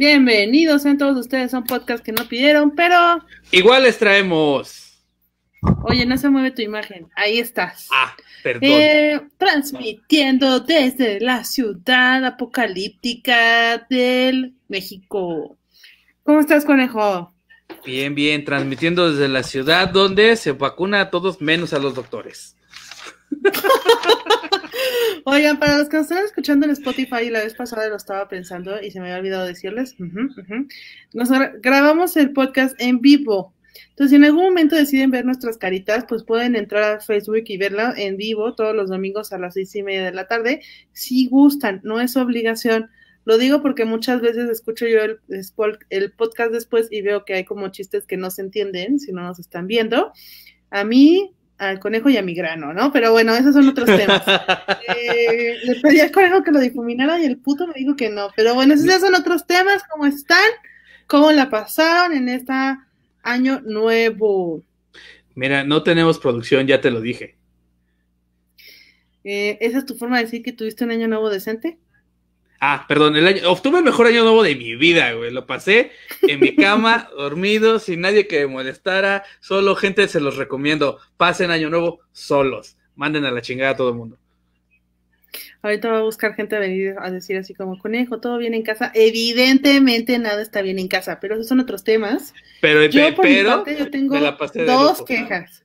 Bienvenidos a todos ustedes son un podcast que no pidieron, pero... Igual les traemos. Oye, no se mueve tu imagen. Ahí estás. Ah, perdón. Eh, transmitiendo desde la ciudad apocalíptica del México. ¿Cómo estás, conejo? Bien, bien, transmitiendo desde la ciudad donde se vacuna a todos menos a los doctores. Oigan, para los que nos están escuchando en Spotify, la vez pasada lo estaba pensando y se me había olvidado decirles, grabamos el podcast en vivo. Entonces, si en algún momento deciden ver nuestras caritas, pues pueden entrar a Facebook y verla en vivo todos los domingos a las seis y media de la tarde, si gustan, no es obligación. Lo digo porque muchas veces escucho yo el, el podcast después y veo que hay como chistes que no se entienden si no nos están viendo. A mí al conejo y a mi grano, ¿no? Pero bueno, esos son otros temas. Eh, le pedí al conejo que lo difuminara y el puto me dijo que no. Pero bueno, esos son otros temas. ¿Cómo están? ¿Cómo la pasaron en este año nuevo? Mira, no tenemos producción, ya te lo dije. Eh, ¿Esa es tu forma de decir que tuviste un año nuevo decente? Ah, perdón, el año, obtuve el mejor año nuevo de mi vida, güey. Lo pasé en mi cama, dormido, sin nadie que me molestara, solo gente, se los recomiendo. Pasen año nuevo solos. Manden a la chingada a todo el mundo. Ahorita va a buscar gente a venir a decir así como, conejo, todo bien en casa. Evidentemente nada está bien en casa, pero esos son otros temas. Pero, yo, por pero, parte, yo tengo dos quejas.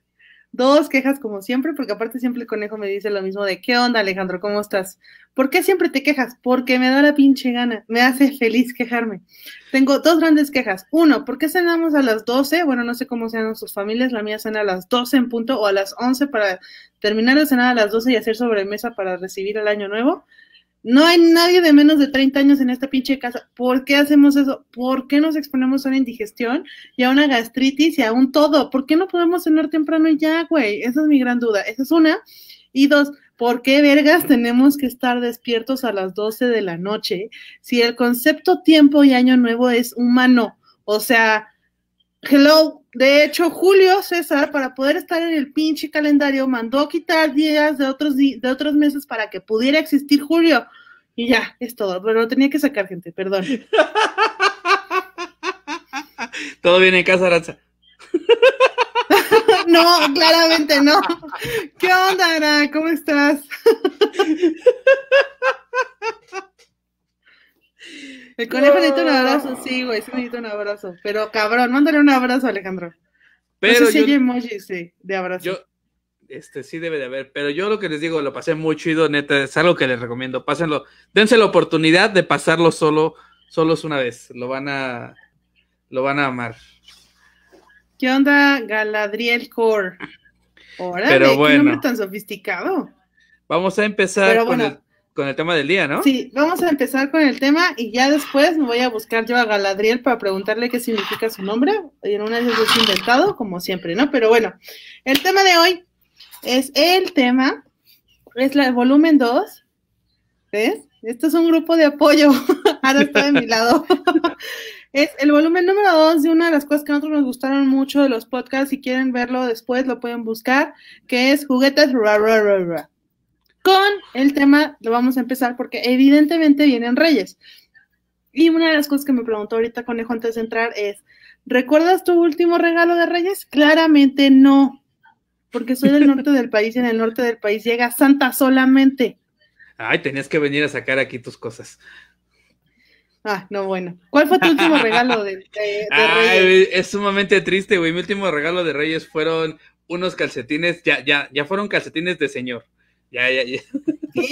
Dos quejas como siempre, porque aparte siempre el conejo me dice lo mismo de, ¿qué onda Alejandro? ¿Cómo estás? ¿Por qué siempre te quejas? Porque me da la pinche gana, me hace feliz quejarme. Tengo dos grandes quejas. Uno, ¿por qué cenamos a las 12? Bueno, no sé cómo sean sus familias, la mía cena a las 12 en punto o a las 11 para terminar de cenar a las 12 y hacer sobremesa para recibir el año nuevo. No hay nadie de menos de 30 años en esta pinche casa. ¿Por qué hacemos eso? ¿Por qué nos exponemos a una indigestión y a una gastritis y a un todo? ¿Por qué no podemos cenar temprano y ya, güey? Esa es mi gran duda. Esa es una. Y dos, ¿Por qué vergas tenemos que estar despiertos a las 12 de la noche si el concepto tiempo y año nuevo es humano? O sea, hello, de hecho, Julio César, para poder estar en el pinche calendario, mandó quitar días de otros, de otros meses para que pudiera existir Julio. Y ya, es todo. Pero lo tenía que sacar, gente, perdón. todo viene en casa, Aranza. No, claramente no. ¿Qué onda, Ana? ¿Cómo estás? El conejo necesita un abrazo, sí, güey, sí necesita un abrazo. Pero cabrón, mándale un abrazo, Alejandro. Pero no sé si sí, de abrazo. Yo, este, sí debe de haber, pero yo lo que les digo, lo pasé muy chido, neta, es algo que les recomiendo, pásenlo, dense la oportunidad de pasarlo solo, solos una vez, lo van a, lo van a amar. ¿Qué onda, Galadriel Core? Órale, qué nombre tan sofisticado. Vamos a empezar con, el, tema del día, ¿no? Sí, vamos a empezar con el tema y ya después me voy a buscar yo a Galadriel para preguntarle qué significa su nombre. Y En una vez es inventado, como siempre, ¿no? Pero bueno, el tema de hoy es el tema, es la, el volumen 2. ¿Ves? Esto es un grupo de apoyo. Ahora está de mi lado. Es el volumen número dos de una de las cosas que a nosotros nos gustaron mucho de los podcasts. Si quieren verlo después, lo pueden buscar, que es juguetes ra, Con el tema, lo vamos a empezar porque evidentemente vienen Reyes. Y una de las cosas que me preguntó ahorita Conejo antes de entrar es, ¿recuerdas tu último regalo de Reyes? Claramente no, porque soy del norte del país y en el norte del país llega Santa solamente. Ay, tenías que venir a sacar aquí tus cosas. Ah, no, bueno. ¿Cuál fue tu último regalo de, Ay, Es sumamente triste, güey. Mi último regalo de Reyes fueron unos calcetines, ya, ya, ya fueron calcetines de señor. Ya, ya, ya. ¿Qué?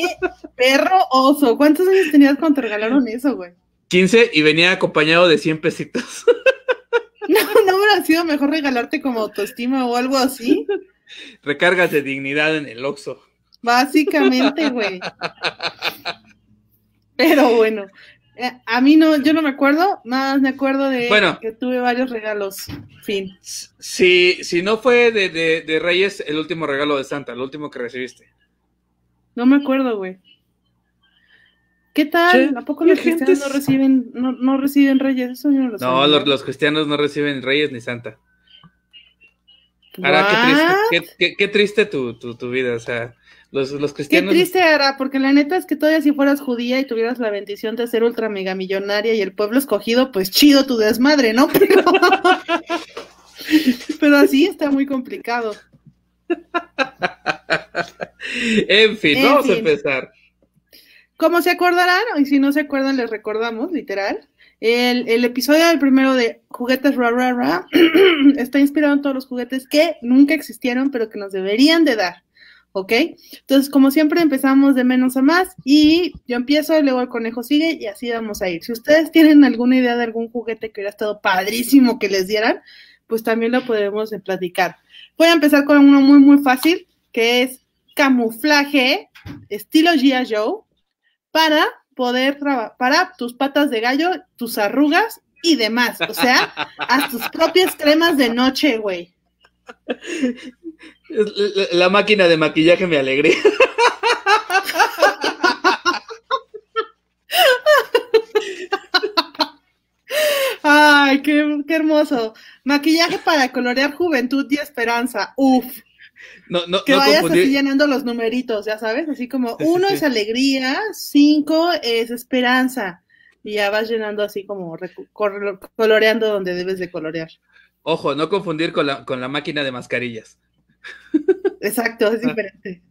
Perro oso. ¿Cuántos años tenías cuando te regalaron eso, güey? 15 y venía acompañado de 100 pesitos. No, no hubiera sido mejor regalarte como autoestima o algo así. Recargas de dignidad en el Oxxo. Básicamente, güey. Pero bueno, eh, a mí no, yo no me acuerdo, más me acuerdo de que tuve varios regalos. Fin. Si, si no fue de, de, de, Reyes, el último regalo de Santa, el último que recibiste. No me acuerdo, güey. ¿Qué tal? ¿A poco los cristianos no reciben, no, no, reciben reyes? no los, cristianos no reciben reyes ni santa. Ahora, qué triste, triste tu, tu vida, o sea los, cristianos. Qué triste era, porque la neta es que todavía si fueras judía y tuvieras la bendición de ser ultra mega millonaria y el pueblo escogido, pues chido tu desmadre, ¿no? Pero, así está muy complicado. en fin, vamos a empezar. Como se acordarán, y si no se acuerdan, les recordamos, literal. El, el episodio del primero de Juguetes Ra Ra Ra está inspirado en todos los juguetes que nunca existieron, pero que nos deberían de dar. ¿ok? Entonces, como siempre, empezamos de menos a más y yo empiezo, luego el conejo sigue y así vamos a ir. Si ustedes tienen alguna idea de algún juguete que hubiera estado padrísimo que les dieran, pues también lo podemos platicar. Voy a empezar con uno muy, muy fácil, que es camuflaje, estilo G.I. Joe, para poder para tus patas de gallo, tus arrugas y demás. O sea, haz tus propias cremas de noche, güey. La máquina de maquillaje me alegré. Ay, qué, hermoso. Maquillaje para colorear juventud y esperanza. Uf. No, que vayas así llenando los numeritos, ya sabes, así como uno es alegría, cinco es esperanza. Y ya vas llenando así como coloreando donde debes de colorear. Ojo, no confundir con la, con la máquina de mascarillas. Exacto, es ah. diferente.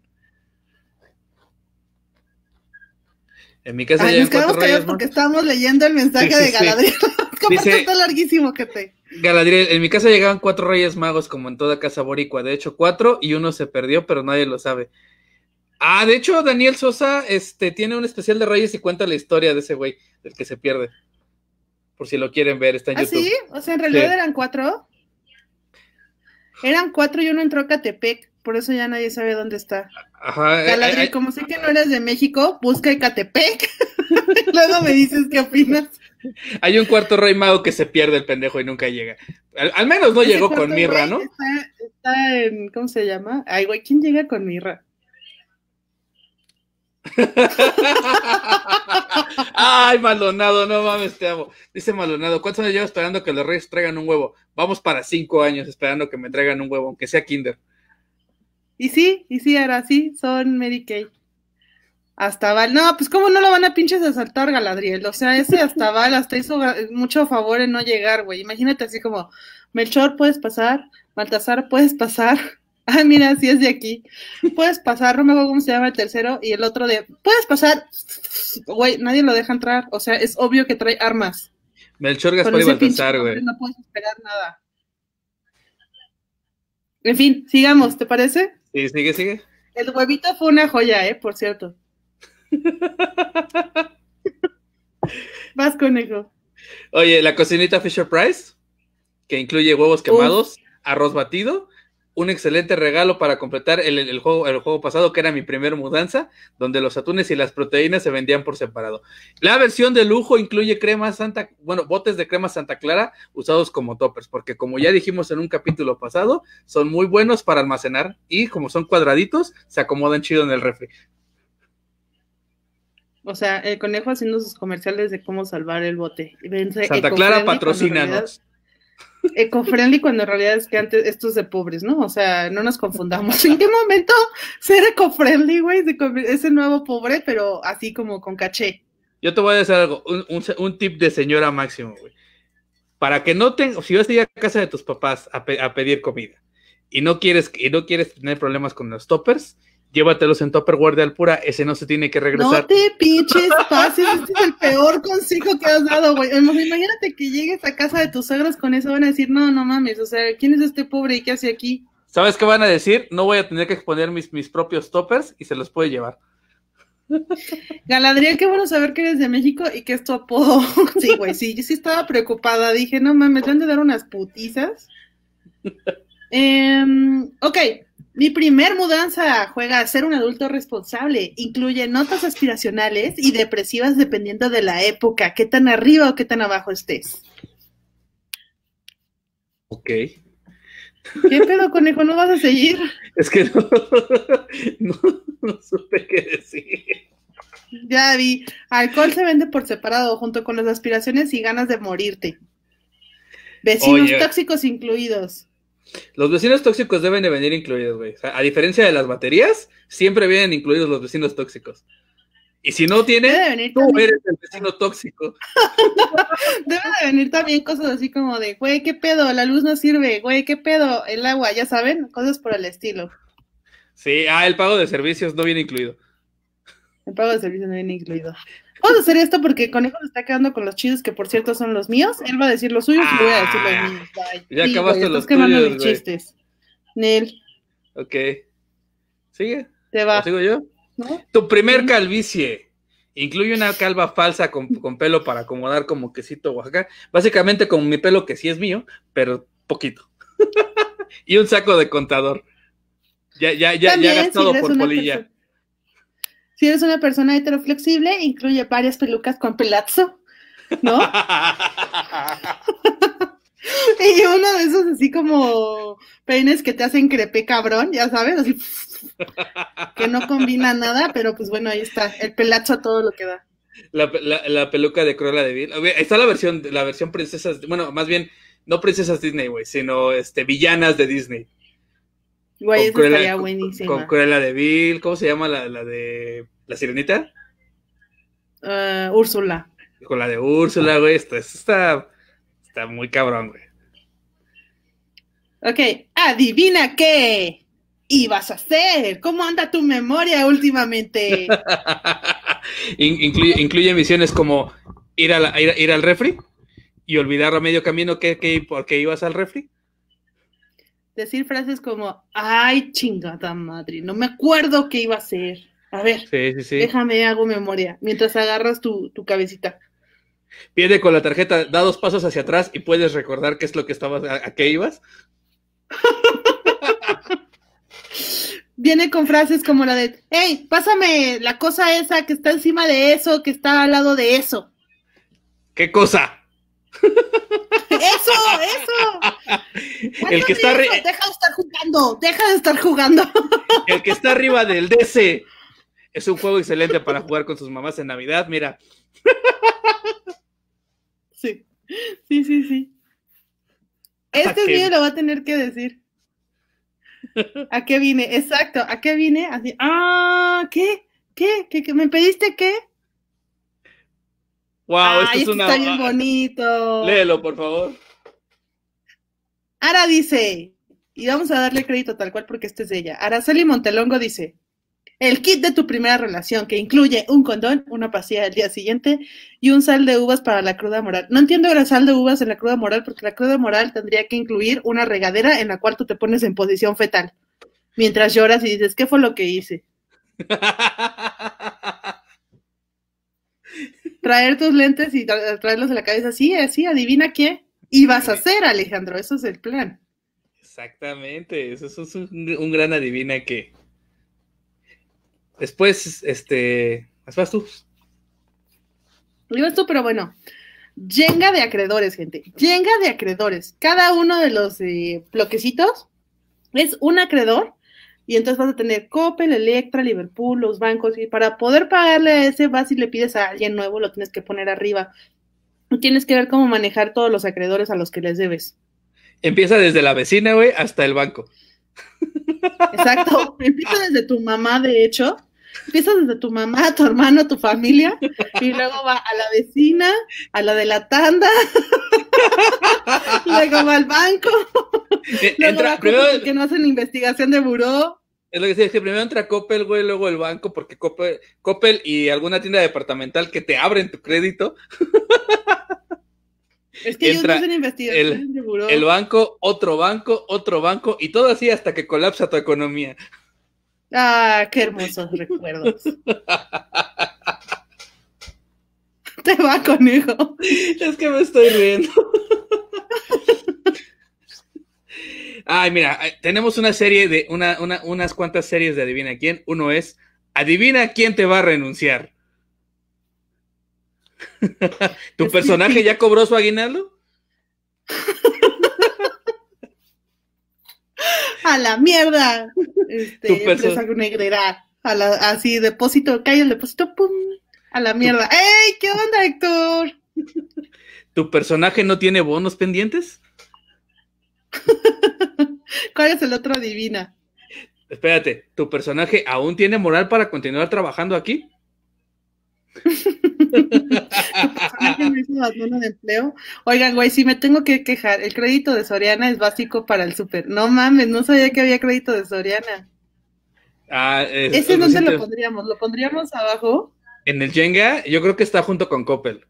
En mi casa ya porque estábamos leyendo el mensaje de Galadriel. larguísimo que Galadriel, en mi casa llegaban cuatro reyes magos, como en toda casa boricua. De hecho, cuatro y uno se perdió, pero nadie lo sabe. Ah, de hecho, Daniel Sosa este, tiene un especial de reyes y cuenta la historia de ese güey, del que se pierde. Por si lo quieren ver, está en ¿Ah, YouTube. ¿Ah, sí? O sea, en realidad eran cuatro. Eran cuatro y uno entró a Catepec, por eso ya nadie sabe dónde está. Ajá, Galadriel, eh, eh, eh. como sé que no eres de México, busca Catepec. Luego me dices qué opinas. Hay un cuarto rey mago que se pierde el pendejo y nunca llega. Al, menos no llegó con Mirra, ¿no? Está, está, en, ¿cómo se llama? Ay, güey, ¿quién llega con Mirra? Ay, malonado no mames, te amo. Dice malonado ¿cuántos años llevo esperando que los Reyes traigan un huevo? Vamos para cinco años esperando que me traigan un huevo, aunque sea Kinder. Y sí, y sí, ahora sí, son Mary Hasta Val, no, pues cómo no lo van a pinches asaltar Galadriel, o sea, ese hasta Val hasta hizo mucho favor en no llegar, güey. Imagínate así como, Melchor, puedes pasar, Baltasar, puedes pasar. Ah, mira, si es de aquí. Puedes pasar, no me cómo se llama el tercero, y el otro de, puedes pasar. Güey, nadie lo deja entrar. O sea, es obvio que trae armas. Melchor Gaspar y Baltasar, güey. No puedes esperar nada. En fin, sigamos, ¿te parece? Sí, sigue, sigue. El huevito fue una joya, ¿eh? Por cierto. Vas, conejo. Oye, la cocinita Fisher Price, que incluye huevos quemados, arroz batido un excelente regalo para completar el, el, juego, el juego pasado, que era mi primera mudanza, donde los atunes y las proteínas se vendían por separado. La versión de lujo incluye crema Santa, bueno, botes de crema Santa Clara usados como toppers, porque como ya dijimos en un capítulo pasado, son muy buenos para almacenar y como son cuadraditos, se acomodan chido en el refri. O sea, el conejo haciendo sus comerciales de cómo salvar el bote. Santa Clara patrocínanos. Ecofriendly cuando en realidad es que antes esto es de pobres, ¿no? O sea, no nos confundamos. ¿En qué momento ser ecofriendly, güey? ese nuevo pobre, pero así como con caché. Yo te voy a decir algo, un, tip de señora máximo, güey. Para que no tengas, si vas a ir a casa de tus papás a, a pedir comida y no quieres, y no quieres tener problemas con los toppers, llévatelos en Tupperware de Alpura, ese no se tiene que regresar. No te pinches fácil este es el peor consejo que has dado, güey. Imagínate que llegues a casa de tus suegros con eso, van a decir, no, no mames, o sea, ¿quién es este pobre y qué hace aquí? ¿Sabes qué van a decir? No voy a tener que exponer mis, mis propios toppers y se los puede llevar. Galadriel, qué bueno saber que eres de México y que es tu apodo. Sí, güey, sí, yo sí estaba preocupada. Dije, no mames, te han de dar unas putizas. eh, ok, mi primer mudanza juega a ser un adulto responsable. Incluye notas aspiracionales y depresivas dependiendo de la época, qué tan arriba o qué tan abajo estés. Ok. ¿Qué pedo, conejo? ¿No vas a seguir? Es que no, no, supe qué decir. Ya vi, alcohol se vende por separado junto con las aspiraciones y ganas de morirte. Vecinos tóxicos incluidos. Los vecinos tóxicos deben de venir incluidos, güey. a diferencia de las baterías, siempre vienen incluidos los vecinos tóxicos. Y si no tiene, tú eres el vecino tóxico. Deben de venir también cosas así como de, güey, ¿qué pedo? La luz no sirve, güey, ¿qué pedo? El agua, ya saben, cosas por el estilo. Sí, ah, el pago de servicios no viene incluido. El pago de servicios no viene incluido. Vamos a hacer esto porque Conejo se está quedando con los chidos, que por cierto son los míos. Él va a decir los suyos y yo voy a decir los ah. míos. ya acabaste los chistes. Nel. Ok. ¿Sigue? Te va. ¿Sigo yo? Tu primer calvicie. Incluye una calva falsa con, pelo para acomodar como quesito Oaxaca. Básicamente con mi pelo que sí es mío, pero poquito. y un saco de contador. Ya, ya, ya, También, ya gastado por polilla. Si eres una persona heteroflexible, incluye varias pelucas con pelazo, ¿no? y uno de esos así como peines que te hacen crepe cabrón, ya sabes, así que no combina nada, pero pues bueno, ahí está, el pelazo a todo lo que da. La, peluca de Cruella de Vil. Está la versión, la versión princesas, bueno, más bien, no princesas Disney, güey, sino este, villanas de Disney. Güey, Con Cruella de Vil, ¿cómo se llama la, de la sirenita? Ah, Úrsula. Con la de Úrsula, güey, esto, está, está muy cabrón, güey. Ok, adivina qué ibas a hacer. ¿Cómo anda tu memoria últimamente? incluye, misiones como ir, a ir, al refri y olvidar a medio camino que, por qué ibas al refri decir frases como, ay, chingada madre, no me acuerdo qué iba a hacer. A ver, déjame, hago memoria, mientras agarras tu, cabecita. Viene con la tarjeta, da dos pasos hacia atrás y puedes recordar qué es lo que estabas, a, a qué ibas. Viene con frases como la de, hey, pásame la cosa esa que está encima de eso, que está al lado de eso. ¿Qué cosa? eso, eso. El que está Deja de estar jugando, deja de estar jugando. El que está arriba del DC es un juego excelente para jugar con sus mamás en Navidad, mira. Sí, sí, sí, sí. Este video lo va a tener que decir. ¿A qué vine? Exacto, ¿a qué vine? Así, ah, ¿qué? ¿Qué? ¿Qué? ¿Qué? ¿Me pediste qué? Wow, esto es una... está bien bonito. Léelo, por favor. Ara dice, y vamos a darle crédito tal cual porque este es de ella. Araceli Montelongo dice, el kit de tu primera relación que incluye un condón, una pasilla del día siguiente y un sal de uvas para la cruda moral. No entiendo la sal de uvas en la cruda moral porque la cruda moral tendría que incluir una regadera en la cual tú te pones en posición fetal mientras lloras y dices, ¿qué fue lo que hice? traer tus lentes y traerlos a la cabeza así, así, eh, adivina qué ibas a hacer, Alejandro, eso es el plan. Exactamente, eso es un, gran adivina qué. Después, este, vas tú. Ibas tú, pero bueno. llenga de acreedores, gente. llenga de acreedores. Cada uno de los eh, bloquecitos es un acreedor y entonces vas a tener Coppel, Electra, Liverpool, los bancos, y para poder pagarle a ese vas y le pides a alguien nuevo, lo tienes que poner arriba. Tienes que ver cómo manejar todos los acreedores a los que les debes. Empieza desde la vecina, güey, hasta el banco. Exacto, empieza desde tu mamá, de hecho. Empieza desde tu mamá, tu hermano, tu familia, y luego va a la vecina, a la de la tanda. luego va al banco. Eh, que no hacen investigación de buró. Es lo que es que primero entra Coppel, güey, luego el banco, porque Coppel, y alguna tienda departamental que te abren tu crédito. Es que ellos no investigación el, de buró. El banco, otro banco, otro banco, y todo así hasta que colapsa tu economía. Ah, qué hermosos recuerdos. Te va, conmigo Es que me estoy riendo. Ay, mira, tenemos una serie de, una, unas cuantas series de Adivina quién. Uno es, Adivina quién te va a renunciar. ¿Tu personaje ya cobró su aguinaldo? a la mierda. Este, tu algo negrera. A la, así, depósito, cae el depósito, pum, a la mierda. ¡Ey! ¿Qué onda, Héctor? ¿Tu personaje no tiene bonos pendientes? ¿Cuál es el otro divina? Espérate, ¿tu personaje aún tiene moral para continuar trabajando aquí? de Oigan, güey, si me tengo que quejar, el crédito de Soriana es básico para el súper. No mames, no sabía que había crédito de Soriana. Ah, Ese no se lo pondríamos? ¿Lo pondríamos abajo? En el Jenga, yo creo que está junto con Coppel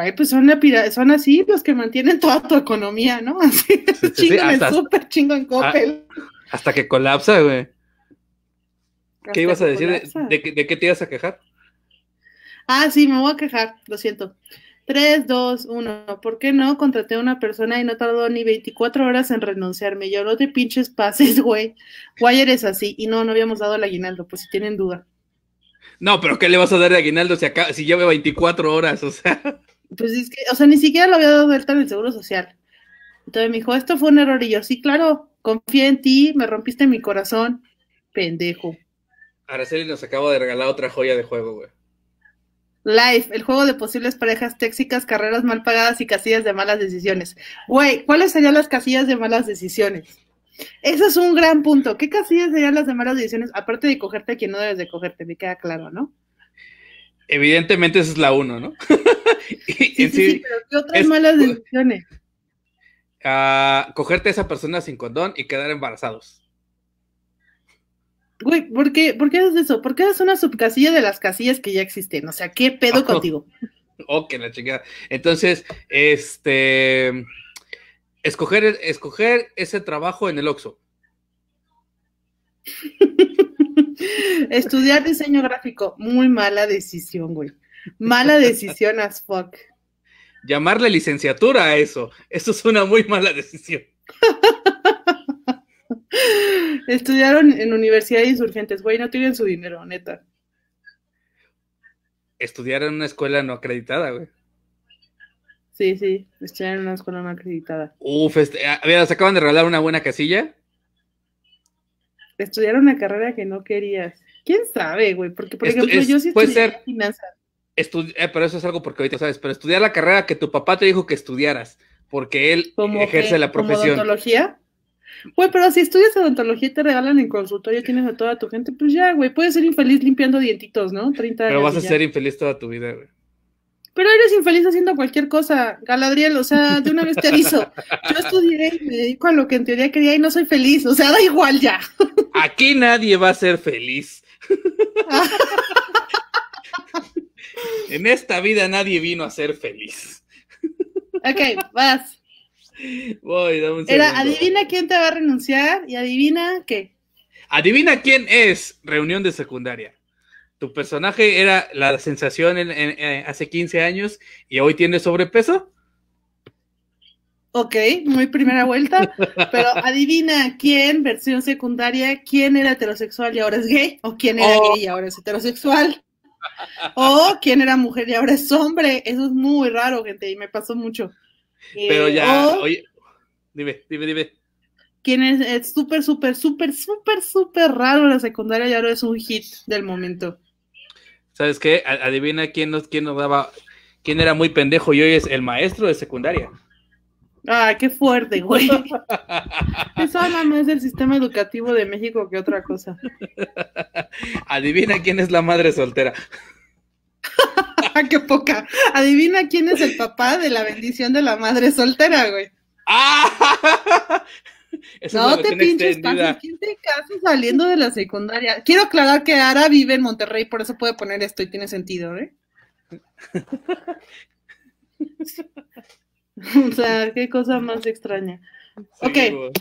güey, pues son, la son así los que mantienen toda tu economía, ¿no? Así, sí, chingo en súper, chingo en ah, Coppel. hasta que colapsa, güey. ¿Qué ibas a decir? ¿De, qué te ibas a quejar? Ah, sí, me voy a quejar, lo siento. Tres, dos, uno. ¿Por qué no? Contraté a una persona y no tardó ni 24 horas en renunciarme. Yo no te pinches pases, güey. Wire eres así. Y no, no habíamos dado el aguinaldo, pues si tienen duda. No, pero ¿qué le vas a dar de aguinaldo si, acá, si lleve 24 horas? O sea. Pues es que, o sea, ni siquiera lo había dado de en el Seguro Social. Entonces me dijo, esto fue un error. Y yo, sí, claro, confié en ti, me rompiste mi corazón, pendejo. Araceli nos acaba de regalar otra joya de juego, güey. Life, el juego de posibles parejas tóxicas, carreras mal pagadas y casillas de malas decisiones. Güey, ¿cuáles serían las casillas de malas decisiones? Ese es un gran punto. ¿Qué casillas serían las de malas decisiones? Aparte de cogerte a quien no debes de cogerte, me queda claro, ¿no? Evidentemente esa es la uno, ¿no? y, sí, sí, pero ¿qué otras malas decisiones? Ah, cogerte a esa persona sin condón y quedar embarazados. Güey, ¿por qué, haces eso? ¿Por qué haces una subcasilla de las casillas que ya existen? O sea, ¿qué pedo ah, contigo? Ok, la chingada. Entonces, este. Escoger, escoger ese trabajo en el Oxxo. Estudiar diseño gráfico, muy mala decisión, güey. Mala decisión as fuck. Llamarle licenciatura a eso. Eso es una muy mala decisión. Estudiaron en Universidad de Insurgentes, güey, no tienen su dinero, neta. Estudiaron en una escuela no acreditada, güey. Sí, sí, estudiaron en una escuela no acreditada. Uf, este, a ver, se acaban de regalar una buena casilla. Estudiaron una carrera que no querías. ¿Quién sabe, güey? Porque, por ejemplo, yo sí estudié finanzas. Eh, pero eso es algo porque ahorita sabes, pero estudiar la carrera que tu papá te dijo que estudiaras, porque él ejerce la profesión. odontología? Güey, pero si estudias odontología y te regalan en consultorio, tienes a toda tu gente, pues ya, güey, puedes ser infeliz limpiando dientitos, ¿no? 30 años Pero vas a ser infeliz toda tu vida, güey. Pero eres infeliz haciendo cualquier cosa, Galadriel, o sea, de una vez te aviso. Yo estudié y me dedico a lo que en teoría quería y no soy feliz, o sea, da igual ya. Aquí nadie va a ser feliz. En esta vida nadie vino a ser feliz. Ok, vas. Voy, dame un Era, adivina quién te va a renunciar y adivina qué. Adivina quién es reunión de secundaria. Tu personaje era la sensación eh, hace 15 años y hoy tiene sobrepeso. Ok, muy primera vuelta. Pero adivina quién, versión secundaria, quién era heterosexual y ahora es gay, o quién era oh. gay y ahora es heterosexual. Oh, quién era mujer y ahora es hombre. Eso es muy raro, gente, y me pasó mucho. Pero ya, eh, oh. oye, dime, dime, dime. Quién es súper, súper, súper, súper, súper raro la secundaria y ahora es un hit del momento. ¿Sabes qué? Adivina quién nos, quién nos daba, quién era muy pendejo y hoy es el maestro de secundaria. ¡Ah, qué fuerte, güey. Eso habla es el sistema educativo de México que otra cosa. Adivina quién es la madre soltera. qué poca. Adivina quién es el papá de la bendición de la madre soltera, güey. no te pinches, ¿quién te casa saliendo de la secundaria? Quiero aclarar que Ara vive en Monterrey, por eso puede poner esto y tiene sentido, ¿eh? o sea, qué cosa más extraña. Ok.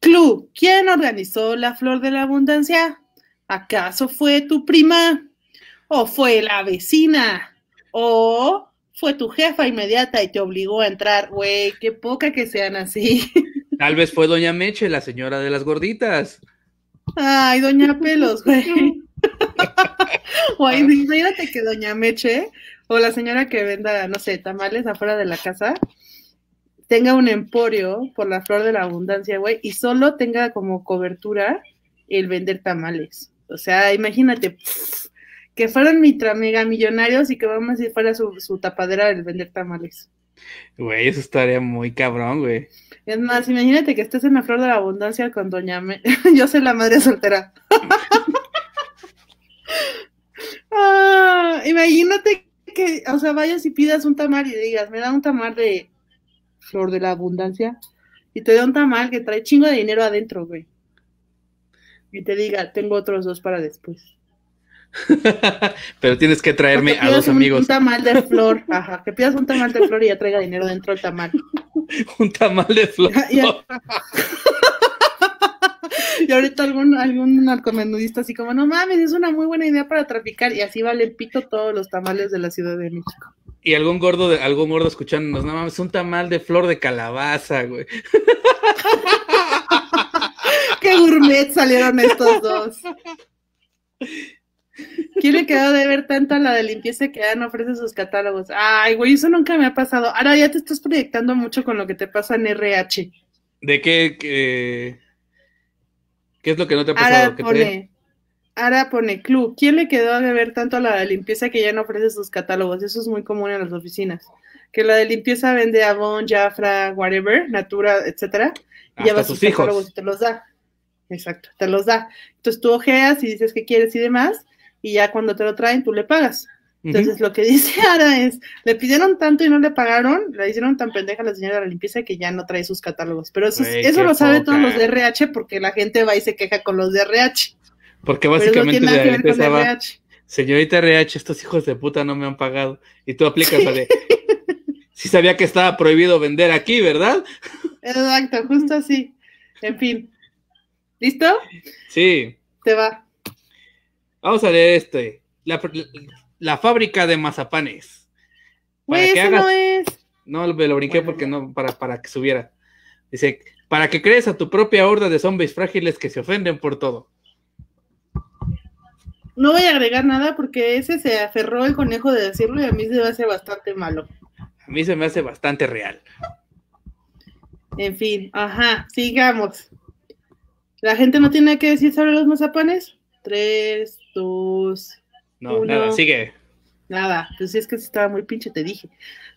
Club, ¿quién organizó la flor de la abundancia? ¿Acaso fue tu prima? ¿O fue la vecina? ¿O fue tu jefa inmediata y te obligó a entrar? Güey, qué poca que sean así. Tal vez fue Doña Meche, la señora de las gorditas. Ay, Doña Pelos, güey. Güey, imagínate que Doña Meche o la señora que venda, no sé, tamales afuera de la casa, tenga un emporio por la flor de la abundancia, güey, y solo tenga como cobertura el vender tamales. O sea, imagínate, que fueran mi mega millonarios y que vamos a fuera su, tapadera el vender tamales. Güey, eso estaría muy cabrón, güey. Es más, imagínate que estés en la flor de la abundancia con Doña Me... Yo soy la madre soltera. ah, imagínate que, o sea, vayas y pidas un tamal y digas, me da un tamal de flor de la abundancia y te da un tamal que trae chingo de dinero adentro, güey. Y te diga, tengo otros dos para después. Pero tienes que traerme a dos amigos. Un tamal de flor, ajá, que pidas un tamal de flor y ya traiga dinero dentro del tamal. un tamal de flor. y ahorita algún, algún narcomenudista así como, no mames, es una muy buena idea para traficar y así vale pito todos los tamales de la Ciudad de México. Y algún gordo, de, algún gordo escuchándonos, no mames, un tamal de flor de calabaza, güey. Qué gourmet salieron estos dos. ¿Quién le quedó de ver tanto a la de limpieza que Dan ofrece sus catálogos? Ay, güey, eso nunca me ha pasado. Ahora ya te estás proyectando mucho con lo que te pasa en RH. ¿De qué? qué... ¿Qué es lo que no te ha pasado? Ahora, pone, club. ¿Quién le quedó a beber tanto a la limpieza que ya no ofrece sus catálogos? Eso es muy común en las oficinas. Que la de limpieza vende Avon, Jafra, whatever, Natura, etcétera. Y lleva sus catálogos y te los da. Exacto, te los da. Entonces tú ojeas y dices qué quieres y demás, y ya cuando te lo traen, tú le pagas. Entonces, lo que dice ahora es, le pidieron tanto y no le pagaron, le hicieron tan pendeja la señora de la limpieza que ya no trae sus catálogos. Pero eso, eso lo saben todos los de RH porque la gente va y se queja con los de RH. Porque básicamente empezaba, señorita RH, estos hijos de puta no me han pagado. Y tú aplicas a de, sí sabía que estaba prohibido vender aquí, ¿verdad? Exacto, justo así. En fin. ¿Listo? Sí. Te va. Vamos a leer este. la la fábrica de mazapanes. Pues Uy, no es. No, me lo brinqué porque no, para, para que subiera. Dice, para que crees a tu propia horda de zombies frágiles que se ofenden por todo. No voy a agregar nada porque ese se aferró el conejo de decirlo y a mí se me hace bastante malo. A mí se me hace bastante real. En fin, ajá, sigamos. La gente no tiene que decir sobre los mazapanes. Tres, dos, no, nada, sigue. Nada, pues es que estaba muy pinche, te dije.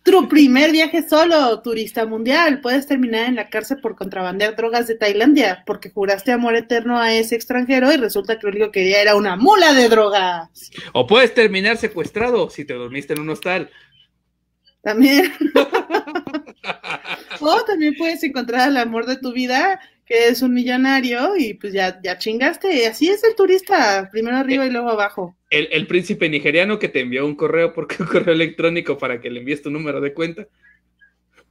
Tu primer viaje solo, turista mundial. Puedes terminar en la cárcel por contrabandear drogas de Tailandia, porque juraste amor eterno a ese extranjero y resulta que lo único que quería era una mula de drogas. O puedes terminar secuestrado si te dormiste en un hostal. También. o también puedes encontrar al amor de tu vida, que es un millonario, y pues ya, ya chingaste. Así es el turista, primero arriba y luego abajo el, el, príncipe nigeriano que te envió un correo, porque un correo electrónico para que le envíes tu número de cuenta.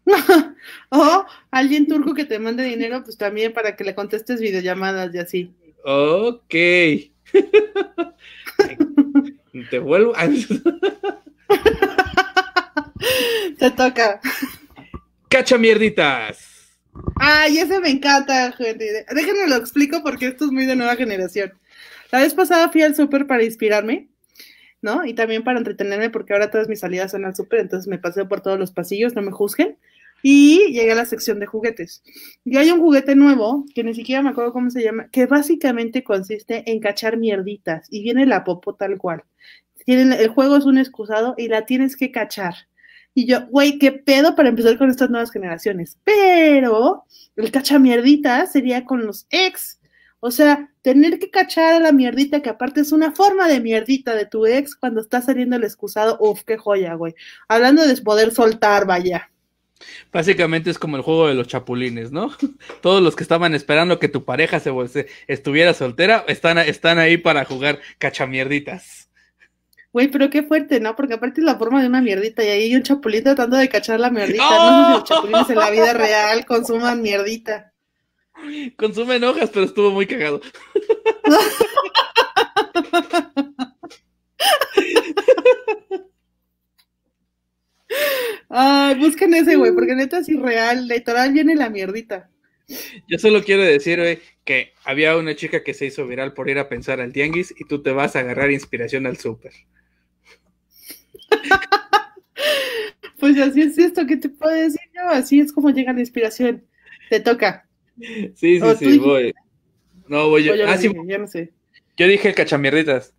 o alguien turco que te mande dinero, pues también para que le contestes videollamadas y así. Ok. te vuelvo. te toca. Cacha mierditas. Ay, ese me encanta, gente. Déjenme lo explico porque esto es muy de nueva generación. La vez pasada fui al súper para inspirarme, ¿no? Y también para entretenerme, porque ahora todas mis salidas son al súper, entonces me paseo por todos los pasillos, no me juzguen. Y llegué a la sección de juguetes. Y hay un juguete nuevo, que ni siquiera me acuerdo cómo se llama, que básicamente consiste en cachar mierditas. Y viene la popo tal cual. Tienen, el juego es un excusado y la tienes que cachar. Y yo, güey, qué pedo para empezar con estas nuevas generaciones. Pero el cachamierditas sería con los ex o sea, tener que cachar a la mierdita, que aparte es una forma de mierdita de tu ex cuando está saliendo el excusado, uf, qué joya, güey. Hablando de poder soltar, vaya. Básicamente es como el juego de los chapulines, ¿no? Todos los que estaban esperando que tu pareja se, estuviera soltera están, ahí para jugar cachamierditas. Güey, pero qué fuerte, ¿no? Porque aparte es la forma de una mierdita y ahí hay un chapulín tratando de cachar la mierdita. No los chapulines en la vida real consuman mierdita. Consumen hojas, pero estuvo muy cagado. Ay, busquen ese, güey, porque neta es irreal. Literal viene la mierdita. Yo solo quiero decir, güey, que había una chica que se hizo viral por ir a pensar al tianguis y tú te vas a agarrar inspiración al súper. pues así es esto, que te puedo decir yo? Así es como llega la inspiración. Te toca. Sí, sí, sí, voy. No, voy yo. Ah, dije, Yo dije cachamierritas.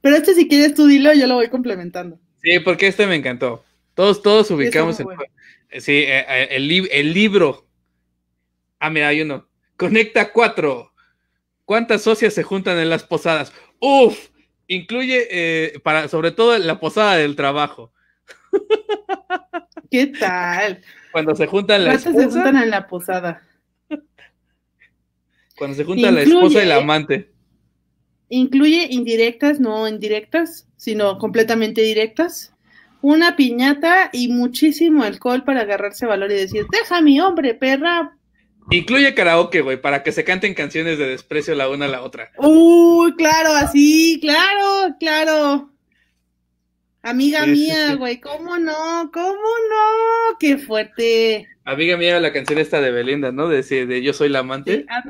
Pero este, si quieres tú dilo, yo lo voy complementando. Sí, porque este me encantó. Todos, todos este ubicamos el, eh, sí, eh, eh, el, libro. Ah, mira, hay uno. Conecta cuatro. ¿Cuántas socias se juntan en las posadas? Uf, incluye para sobre todo la posada del trabajo. ¿Qué tal? Cuando se juntan la esposa. se juntan en la posada. Cuando se juntan la esposa y la amante. Incluye indirectas, no indirectas, sino completamente directas. Una piñata y muchísimo alcohol para agarrarse valor y decir, deja mi hombre, perra. Incluye karaoke, güey, para que se canten canciones de desprecio la una a la otra. Uy, claro, así, claro, claro. Amiga mía, güey, ¿cómo no? ¿Cómo no? ¡Qué fuerte! Amiga mía, la canción esta de Belinda, ¿no? De, de Yo soy la amante. Ah,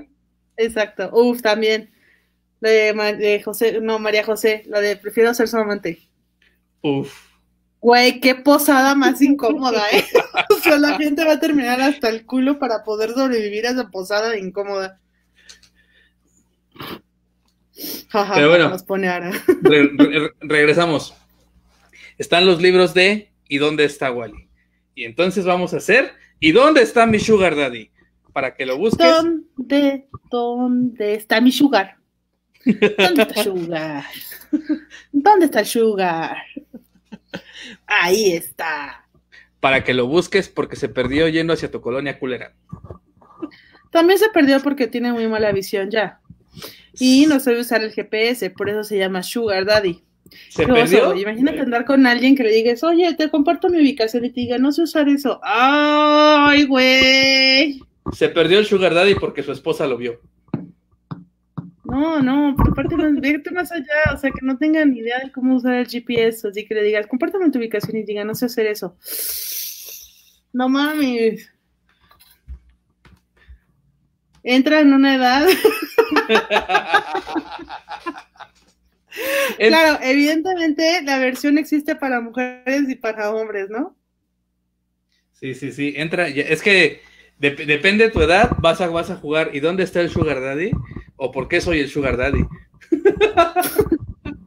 exacto. Uf, también. La de, José, no, María José, la de Prefiero ser su amante. Uf. Güey, qué posada más incómoda, ¿eh? o sea, la gente va a terminar hasta el culo para poder sobrevivir a esa posada incómoda. Pero bueno, nos pone ahora. regresamos están los libros de ¿Y dónde está Wally? Y entonces vamos a hacer ¿Y dónde está mi Sugar Daddy? Para que lo busques. ¿Dónde, dónde está mi Sugar? ¿Dónde está Sugar? ¿Dónde está Sugar? Ahí está. Para que lo busques porque se perdió yendo hacia tu colonia culera. También se perdió porque tiene muy mala visión ya. Y no sabe usar el GPS, por eso se llama Sugar Daddy. Se perdió. imagínate andar con alguien que le digas, oye, te comparto mi ubicación y te diga, no sé usar eso. ¡Ay, güey! Se perdió el Sugar Daddy porque su esposa lo vio. No, no, aparte, de más allá, o sea, que no tengan ni idea de cómo usar el GPS, así que le digas, compártame tu ubicación y diga, no sé hacer eso. No mames. Entra en una edad. Claro, evidentemente la versión existe para mujeres y para hombres, ¿no? Sí, sí, sí. Entra, es que depende de tu edad, vas a, vas a jugar. ¿Y dónde está el Sugar Daddy? ¿O por qué soy el Sugar Daddy?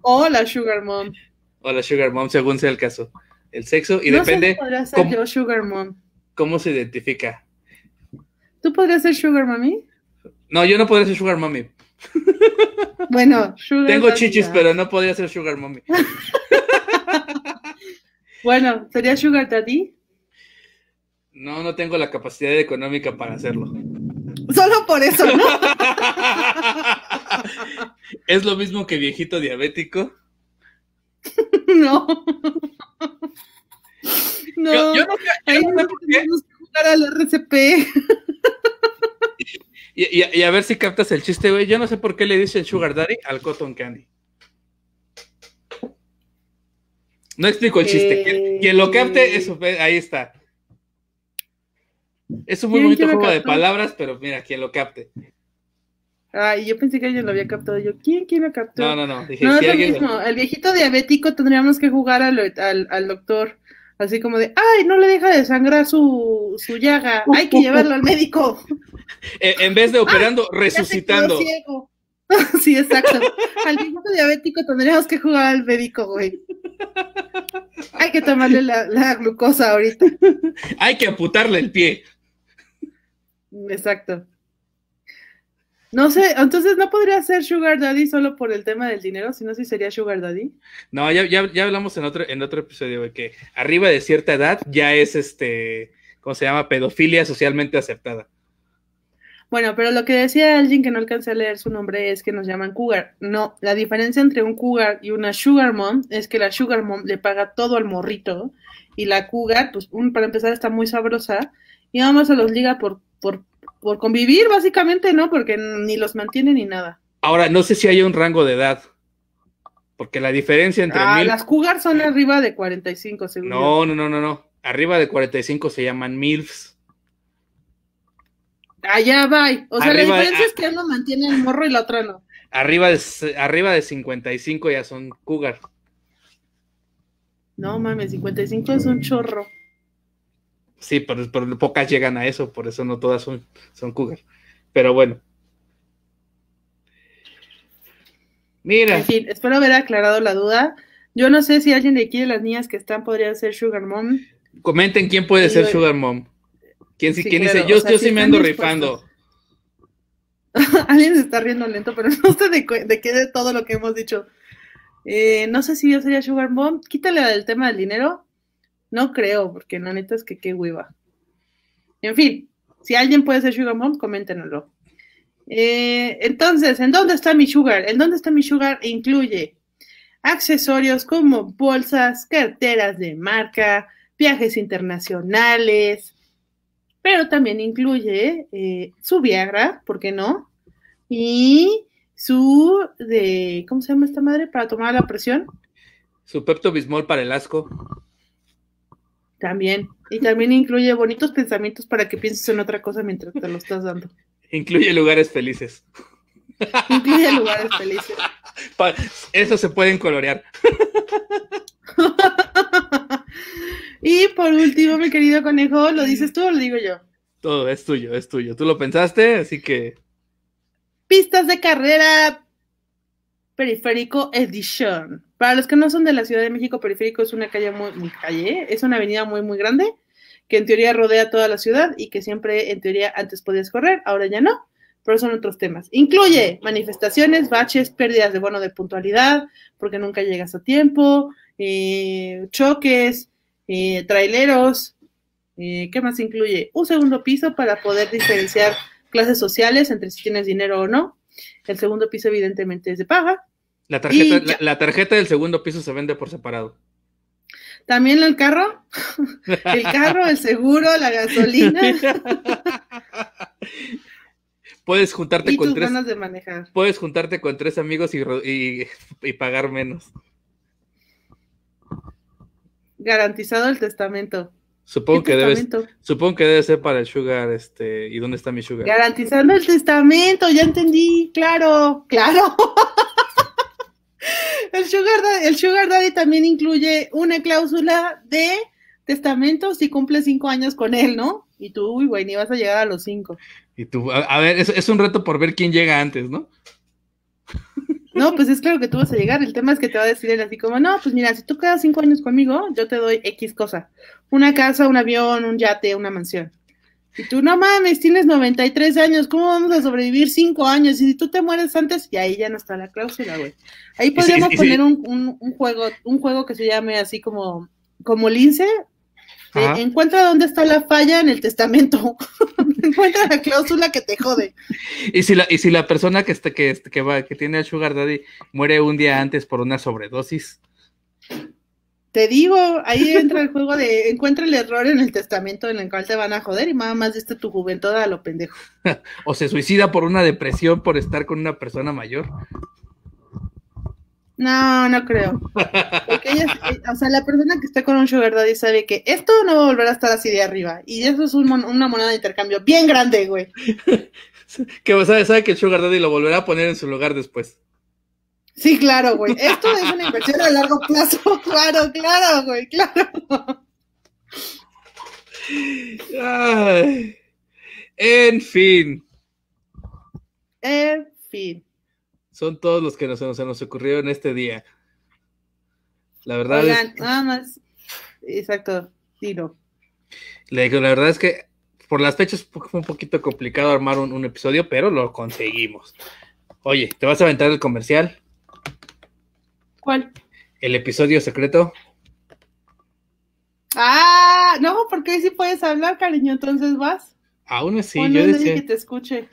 Hola, la Sugar Mom. O Sugar Mom, según sea el caso. El sexo, y depende. cómo, ¿Cómo se identifica? ¿Tú podrías ser Sugar Mommy? No, yo no podría ser Sugar Mommy, Bueno, tengo chichis, pero no podría ser sugar mommy. bueno, ¿sería sugar daddy? No, no tengo la capacidad económica para hacerlo. Solo por eso, ¿Es lo mismo que viejito diabético? No. no. Yo, no, y, a ver si captas el chiste, güey. Yo no sé por qué le dicen Sugar Daddy al Cotton Candy. No explico el chiste. Eh, quien, lo capte, eso, eh, ahí está. Es un muy bonito juego de palabras, pero mira, quien lo capte. Ay, yo pensé que alguien lo había captado. Yo, ¿quién, quién lo captó? No, no, no. no, El viejito diabético tendríamos que jugar al, al doctor así como de, ay, no le deja de sangrar su, llaga, hay que llevarlo al médico. Eh, en vez de operando, resucitando. sí, exacto. Al diabético tendríamos que jugar al médico, güey. Hay que tomarle la, la glucosa ahorita. Hay que amputarle el pie. Exacto. No sé, entonces no podría ser Sugar Daddy solo por el tema del dinero, sino si sería Sugar Daddy. No, ya, ya, ya hablamos en otro, en otro episodio de que arriba de cierta edad ya es este, ¿cómo se llama? Pedofilia socialmente aceptada. Bueno, pero lo que decía alguien que no alcancé a leer su nombre es que nos llaman cougar. No, la diferencia entre un cougar y una sugar mom es que la sugar mom le paga todo al morrito y la cougar, pues un, para empezar está muy sabrosa y vamos a los liga por, por, convivir, básicamente, ¿no? Porque ni los mantiene ni nada. Ahora, no sé si hay un rango de edad. Porque la diferencia entre. Ah, las Cougars son arriba de 45, seguro. No, no, no, no, no. Arriba de 45 se llaman MILFs. Allá va. O sea, la diferencia es que ah. uno mantiene el morro y la otra no. Arriba de, arriba de 55 ya son Cougar. No mames, 55 es un chorro. Sí, pero, pocas llegan a eso, por eso no todas son, son cougar. Pero bueno. Mira. En fin, espero haber aclarado la duda. Yo no sé si alguien de aquí de las niñas que están podría ser Sugar Mom. Comenten quién puede ser Sugar Mom. ¿Quién, dice? Yo, estoy sí me ando rifando. alguien se está riendo lento, pero no sé de, de qué de todo lo que hemos dicho. Eh, no sé si yo sería Sugar Mom. Quítale el tema del dinero. No creo, porque la neta es que qué hueva. En fin, si alguien puede ser Sugar Mom, coméntenoslo. Eh, entonces, ¿en dónde está mi Sugar? ¿En dónde está mi Sugar? Incluye accesorios como bolsas, carteras de marca, viajes internacionales, pero también incluye eh, su Viagra, ¿por qué no? Y su de, ¿cómo se llama esta madre? Para tomar la presión. Su Pepto Bismol para el asco. También. Y también incluye bonitos pensamientos para que pienses en otra cosa mientras te lo estás dando. Incluye lugares felices. Incluye lugares felices. Eso se pueden colorear. y por último, mi querido conejo, ¿lo dices tú o lo digo yo? Todo es tuyo, es tuyo. Tú lo pensaste, así que. Pistas de carrera Periférico Edition. Para los que no son de la Ciudad de México, Periférico es una calle muy, muy calle, es una avenida muy, muy grande que en teoría rodea toda la ciudad y que siempre en teoría antes podías correr, ahora ya no, pero son otros temas. Incluye manifestaciones, baches, pérdidas de bono de puntualidad, porque nunca llegas a tiempo, eh, choques, eh, traileros, eh, ¿qué más incluye? Un segundo piso para poder diferenciar clases sociales entre si tienes dinero o no, el segundo piso, evidentemente, es de paga. La tarjeta, del segundo piso se vende por separado. También el carro, el carro, el seguro, la gasolina. Puedes juntarte con tres. de manejar. Puedes juntarte con tres amigos y, pagar menos. Garantizado el testamento. Supongo que, debes, supongo que debe ser para el sugar, este, ¿y dónde está mi sugar? Garantizando el testamento, ya entendí, claro, claro. el, sugar, el sugar daddy también incluye una cláusula de testamento si cumple cinco años con él, ¿no? Y tú, uy, güey, ni vas a llegar a los cinco. Y tú, a, ver, es, un reto por ver quién llega antes, ¿no? No, pues es claro que tú vas a llegar. El tema es que te va a decir él así como, no, pues mira, si tú quedas cinco años conmigo, yo te doy X cosa. Una casa, un avión, un yate, una mansión. Y tú, no mames, tienes 93 años, ¿cómo vamos a sobrevivir cinco años? Y si tú te mueres antes, y ahí ya no está la cláusula, güey. Ahí podríamos poner Un, juego, un juego que se llame así como, como lince. Eh, encuentra dónde está la falla en el testamento. Encuentra la cláusula que te jode. Y si la, y si la persona que, que, va, que tiene A Sugar Daddy muere un día antes por una sobredosis. Te digo, ahí entra el juego de encuentra el error en el testamento en el cual te van a joder y nada más diste tu juventud a lo pendejo. o se suicida por una depresión por estar con una persona mayor. No, no creo. Eh, o sea, la persona que está con un sugar daddy sabe que esto no va a volver a estar así de arriba. Y eso es un una moneda de intercambio bien grande, güey. que sabe, sabe que el sugar daddy lo volverá a poner en su lugar después. Sí, claro, güey. Esto es una inversión a largo plazo. Claro, claro, güey, claro. Ay. En fin. En fin. Son todos los que nos, se nos ocurrió en este día. La verdad es nada más. Exacto, tiro. Le digo, la verdad es que por las fechas fue un poquito complicado armar un, episodio, pero lo conseguimos. Oye, ¿te vas a aventar el comercial? ¿Cuál? El episodio secreto. Ah, no, porque si sí puedes hablar, cariño, entonces vas. Aún así, yo decía... que te escuche.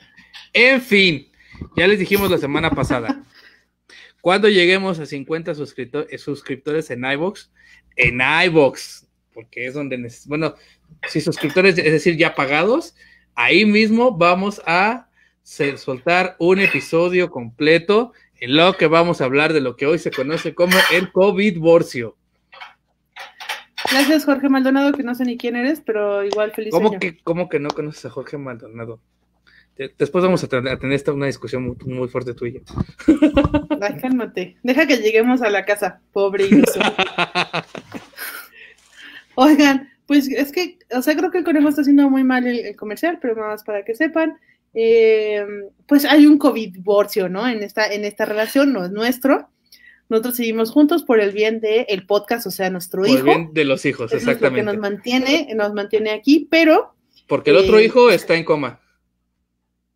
En fin, ya les dijimos la semana pasada. Cuando lleguemos a 50 eh, suscriptores en iBox, en iBox, porque es donde, bueno, si suscriptores, es decir, ya pagados, ahí mismo vamos a soltar un episodio completo en lo que vamos a hablar de lo que hoy se conoce como el COVID-borcio. Gracias, Jorge Maldonado, que no sé ni quién eres, pero igual feliz ¿Cómo Que, ¿Cómo que no conoces a Jorge Maldonado? Después vamos a, tener esta, una discusión muy, fuerte tuya. Ay, cálmate. Deja que lleguemos a la casa, pobre iluso. Oigan, pues es que, o sea, creo que el conejo está haciendo muy mal el, comercial, pero nada más para que sepan. Em, pues hay un COVID divorcio, ¿no? En esta, en esta relación, no es nuestro. Nosotros seguimos juntos por el bien del podcast, o sea, nuestro hijo. Por el bien de los hijos, exactamente. Es que nos mantiene, nos mantiene aquí, pero. Porque el otro eh, hijo está en coma.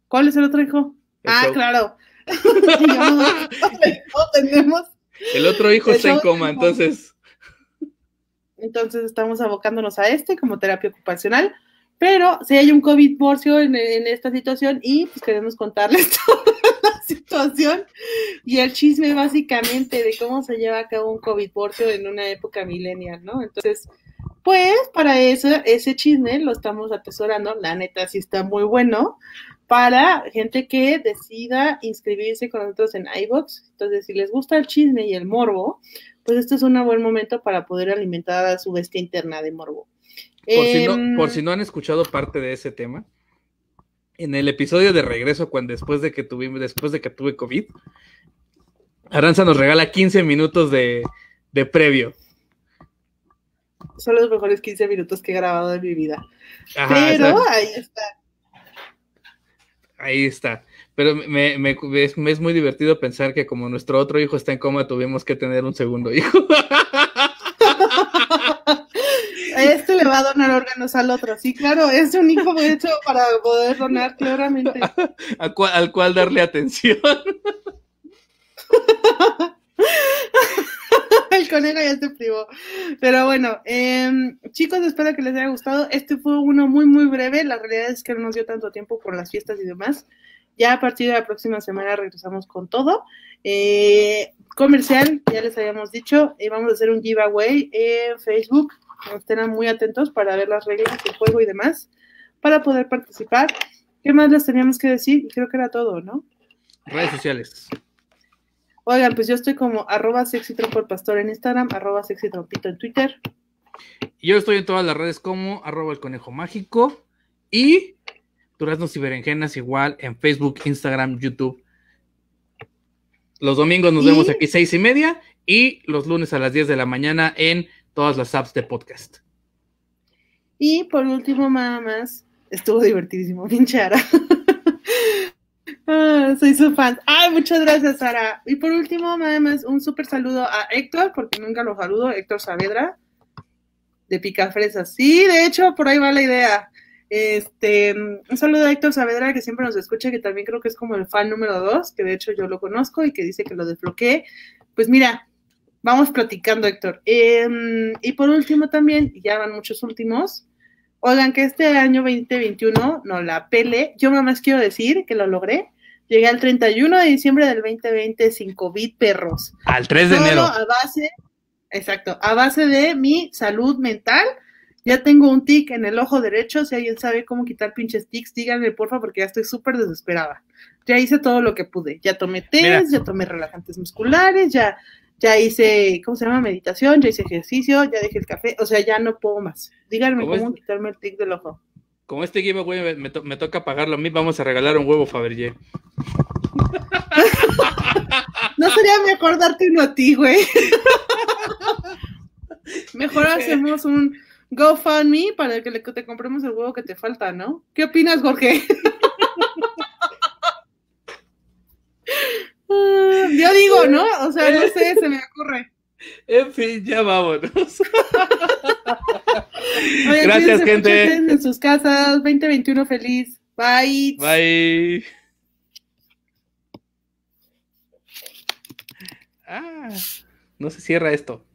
¿Cuál es el otro hijo? ah, claro. El otro hijo está en coma, entonces. Entonces estamos abocándonos a este como terapia ocupacional. Pero si hay un COVID borcio en, esta situación y pues queremos contarles toda la situación y el chisme básicamente de cómo se lleva a cabo un COVID divorcio en una época millennial, ¿no? Entonces, pues para eso, ese chisme lo estamos atesorando, la neta sí está muy bueno, para gente que decida inscribirse con nosotros en iBox. Entonces, si les gusta el chisme y el morbo, pues este es un buen momento para poder alimentar a su bestia interna de morbo. Por, si no, em, han escuchado parte de ese tema, en el episodio de regreso, cuando después de que tuvimos, después de que tuve COVID, Aranza nos regala 15 minutos de, previo. Son los mejores 15 minutos que he grabado de mi vida. Pero ahí está. Ahí está. Pero me, es, muy divertido pensar que como nuestro otro hijo está en coma, tuvimos que tener un segundo hijo. Este le va a donar órganos al otro. Sí, claro, es un hijo hecho para poder donar claramente. al cual darle atención. el conejo ya se privó. Pero bueno, em, chicos, espero que les haya gustado. Este fue uno muy, muy breve. La realidad es que no nos dio tanto tiempo por las fiestas y demás. Ya a partir de la próxima semana regresamos con todo. Eh, comercial, ya les habíamos dicho, eh, vamos a hacer un giveaway en Facebook. Estén muy atentos para ver las reglas del juego y demás, para poder participar. ¿Qué más les teníamos que decir? Creo que era todo, ¿no? Redes sociales. Oigan, pues yo estoy como arroba por pastor en Instagram, arroba sexytrompito en Twitter. Yo estoy en todas las redes como arroba el conejo mágico y duraznos y berenjenas igual en Facebook, Instagram, YouTube. Los domingos nos vemos aquí seis y media y los lunes a las diez de la mañana en todas las apps de podcast. Y por último, nada más, estuvo divertidísimo, pinchara. Ah, soy su fan. Ay, muchas gracias, Sara. Y por último, nada más un súper saludo a Héctor, porque nunca lo saludo, Héctor Saavedra, de Picafresas. Sí, de hecho, por ahí va la idea. Este, un saludo a Héctor Saavedra, que siempre nos escucha, que también creo que es como el fan número dos, que de hecho yo lo conozco y que dice que lo desbloqueé. Pues mira, vamos platicando, Héctor. Em, y por último también, ya van muchos últimos, Oigan, que este año 2021 no la pele. Yo nada más quiero decir que lo logré. Llegué al 31 de diciembre del 2020 sin COVID, perros. Al 3 de enero. A base, exacto, a base de mi salud mental. Ya tengo un tic en el ojo derecho. Si alguien sabe cómo quitar pinches tics, díganme porfa, porque ya estoy súper desesperada. Ya hice todo lo que pude. Ya tomé test, ya tomé relajantes musculares, ya ya hice, ¿cómo se llama? Meditación, ya hice ejercicio, ya dejé el café, o sea, ya no puedo más. Díganme cómo quitarme el tic del ojo. Como este güey, me, toca pagarlo a mí, vamos a regalar un huevo Fabergé. no sería mejor darte uno a ti, güey. mejor hacemos un GoFundMe para que le te compremos el huevo que te falta, ¿no? ¿Qué opinas, Jorge? Yo digo, ¿no? O sea, no sé, se me ocurre. En fin, ya vámonos. Gracias, gente. En sus casas, 2021 feliz. Bye. Bye. Ah, no se cierra esto.